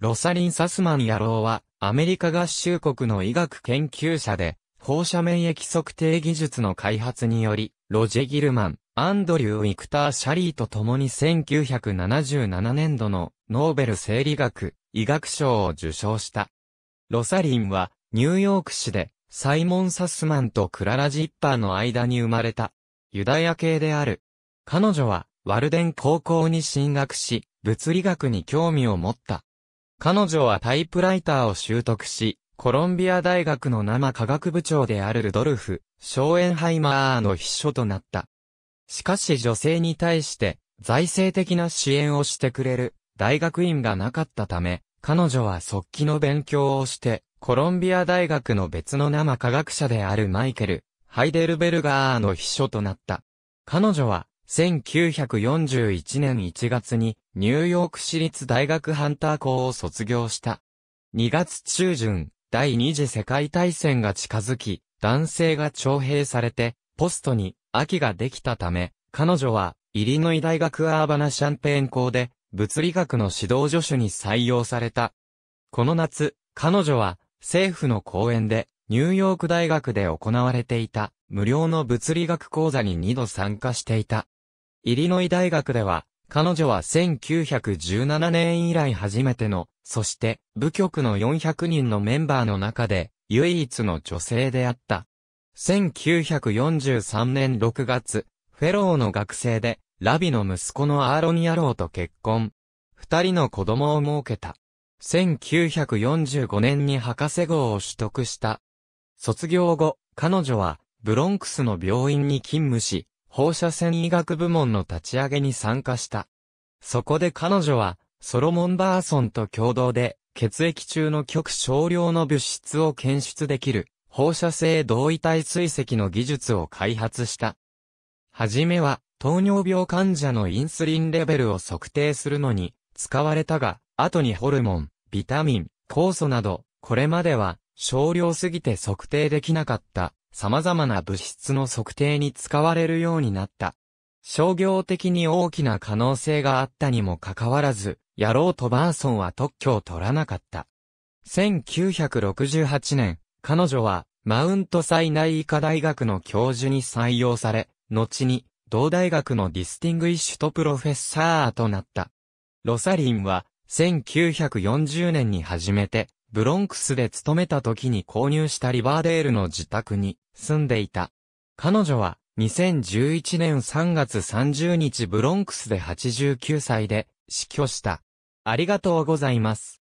ロサリン・サスマン野郎は、アメリカ合衆国の医学研究者で、放射免疫測定技術の開発により、ロジェ・ギルマン、アンドリュー・ウィクター・シャリーと共に1977年度のノーベル生理学、医学賞を受賞した。ロサリンは、ニューヨーク市で、サイモン・サスマンとクララ・ジッパーの間に生まれた、ユダヤ系である。彼女は、ワルデン高校に進学し、物理学に興味を持った。彼女はタイプライターを習得し、コロンビア大学の生科学部長であるルドルフ、ショーエンハイマーの秘書となった。しかし女性に対して財政的な支援をしてくれる大学院がなかったため、彼女は速記の勉強をして、コロンビア大学の別の生科学者であるマイケル、ハイデルベルガーの秘書となった。彼女は1941年1月にニューヨーク市立大学ハンター校を卒業した。2月中旬、第二次世界大戦が近づき、男性が徴兵されて、ポストに秋ができたため、彼女は、イリノイ大学アーバナシャンペーン校で、物理学の指導助手に採用された。この夏、彼女は、政府の講演で、ニューヨーク大学で行われていた、無料の物理学講座に2度参加していた。イリノイ大学では、彼女は1917年以来初めての、そして、部局の400人のメンバーの中で、唯一の女性であった。1943年6月、フェローの学生で、ラビの息子のアーロニアローと結婚。二人の子供を設けた。1945年に博士号を取得した。卒業後、彼女は、ブロンクスの病院に勤務し、放射線医学部門の立ち上げに参加した。そこで彼女は、ソロモン・バーソンと共同で、血液中の極少量の物質を検出できる、放射性同位体追跡の技術を開発した。はじめは、糖尿病患者のインスリンレベルを測定するのに、使われたが、後にホルモン、ビタミン、酵素など、これまでは、少量すぎて測定できなかった、様々な物質の測定に使われるようになった。商業的に大きな可能性があったにもかかわらず、野郎とバーソンは特許を取らなかった。1968年、彼女は、マウントサイナイ医科大学の教授に採用され、後に、同大学のディスティングイッシュとプロフェッサーとなった。ロサリンは、1940年に始めて、ブロンクスで勤めた時に購入したリバーデールの自宅に住んでいた。彼女は2011年3月30日ブロンクスで89歳で死去した。ありがとうございます。